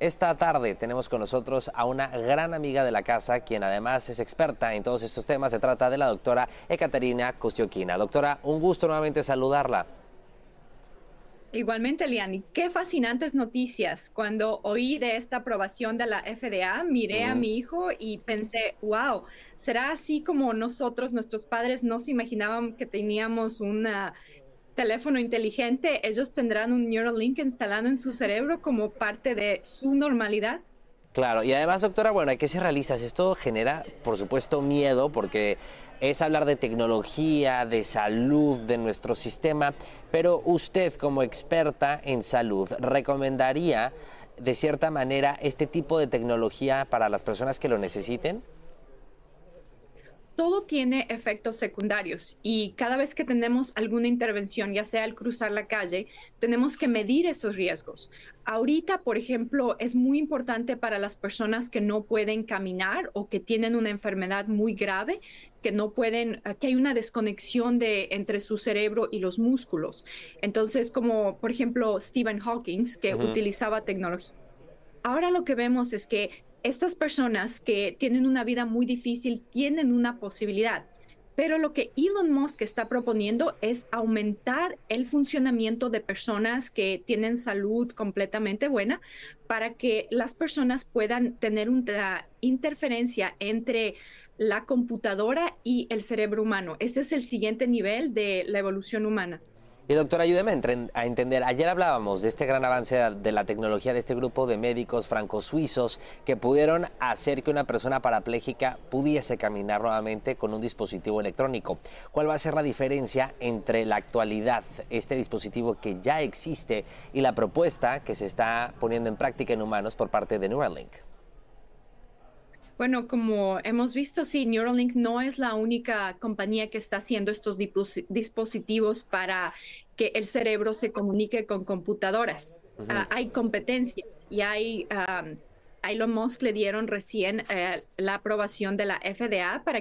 Esta tarde tenemos con nosotros a una gran amiga de la casa, quien además es experta en todos estos temas. Se trata de la doctora Ekaterina Costioquina. Doctora, un gusto nuevamente saludarla. Igualmente, Liani, qué fascinantes noticias. Cuando oí de esta aprobación de la FDA, miré a mi hijo y pensé, wow, será así como nosotros, nuestros padres, no se imaginaban que teníamos una teléfono inteligente, ellos tendrán un Neuralink instalado en su cerebro como parte de su normalidad. Claro, y además, doctora, bueno, hay que ser realistas. Esto genera, por supuesto, miedo porque es hablar de tecnología, de salud, de nuestro sistema, pero usted como experta en salud recomendaría, de cierta manera, este tipo de tecnología para las personas que lo necesiten? todo tiene efectos secundarios y cada vez que tenemos alguna intervención, ya sea al cruzar la calle, tenemos que medir esos riesgos. Ahorita, por ejemplo, es muy importante para las personas que no pueden caminar o que tienen una enfermedad muy grave, que no pueden, que hay una desconexión de, entre su cerebro y los músculos. Entonces, como por ejemplo Stephen Hawking, que utilizaba tecnología Ahora lo que vemos es que estas personas que tienen una vida muy difícil tienen una posibilidad. Pero lo que Elon Musk está proponiendo es aumentar el funcionamiento de personas que tienen salud completamente buena para que las personas puedan tener una interferencia entre la computadora y el cerebro humano. Este es el siguiente nivel de la evolución humana. Y doctor, ayúdeme a entender, ayer hablábamos de este gran avance de la tecnología de este grupo de médicos franco-suizos que pudieron hacer que una persona parapléjica pudiese caminar nuevamente con un dispositivo electrónico. ¿Cuál va a ser la diferencia entre la actualidad, este dispositivo que ya existe, y la propuesta que se está poniendo en práctica en humanos por parte de Neuralink? Bueno, como hemos visto, sí, Neuralink no es la única compañía que está haciendo estos dispositivos para que el cerebro se comunique con computadoras. Ah, hay competencias y hay... Um, a Elon Musk le dieron recién eh, la aprobación de la FDA para